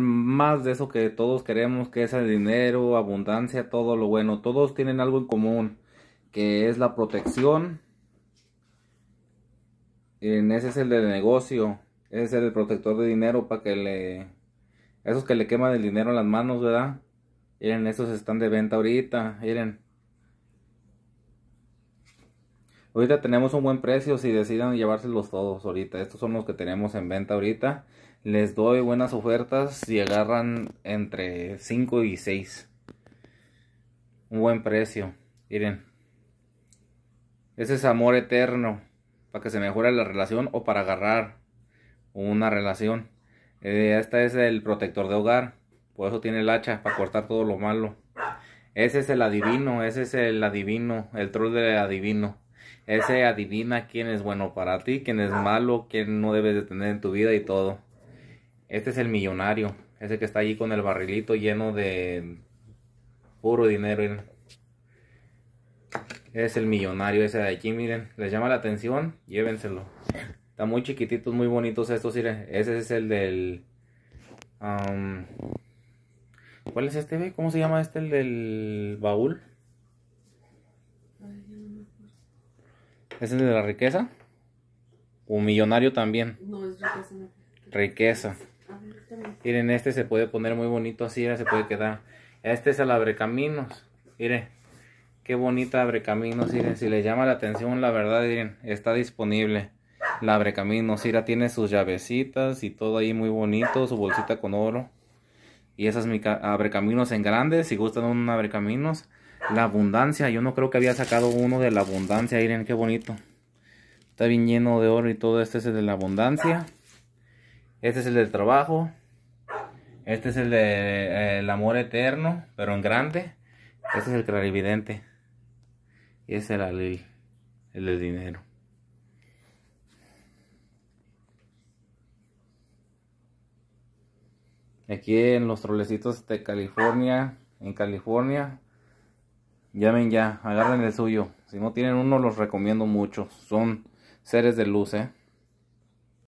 más de eso que todos queremos, que es el dinero, abundancia, todo lo bueno. Todos tienen algo en común, que es la protección. En ese es el del negocio, ese es el protector de dinero para que le... Esos que le queman el dinero en las manos, ¿verdad? Miren, esos están de venta ahorita, miren. Ahorita tenemos un buen precio si decidan llevárselos todos ahorita. Estos son los que tenemos en venta ahorita les doy buenas ofertas y agarran entre 5 y 6. Un buen precio. Miren. Ese es amor eterno. Para que se mejore la relación o para agarrar una relación. Este es el protector de hogar. Por eso tiene el hacha, para cortar todo lo malo. Ese es el adivino, ese es el adivino, el troll del adivino. Ese adivina quién es bueno para ti, quién es malo, quién no debes de tener en tu vida y todo. Este es el millonario, ese que está allí con el barrilito lleno de puro dinero. Es el millonario ese de aquí, miren, les llama la atención, llévenselo. Están muy chiquititos, muy bonitos estos, miren. Ese es el del... ¿Cuál es este, ¿Cómo se llama este, el del baúl? es el de la riqueza? ¿O millonario también? No, es riqueza. Riqueza. Miren, este se puede poner muy bonito así, se puede quedar. Este es el abrecaminos. Miren, qué bonita abrecaminos, miren. Si les llama la atención, la verdad, miren, está disponible. La abrecaminos, mira, tiene sus llavecitas y todo ahí muy bonito, su bolsita con oro. Y esas es abrecaminos en grande, si gustan un abrecaminos. La abundancia, yo no creo que había sacado uno de la abundancia, miren qué bonito. Está bien lleno de oro y todo, este es el de la abundancia. Este es el del trabajo. Este es el de eh, El amor eterno, pero en grande. Este es el clarividente. Y ese es el, el del dinero. Aquí en los trolecitos de California, en California, llamen ya, agarren el suyo. Si no tienen uno, los recomiendo mucho. Son seres de luz, ¿eh?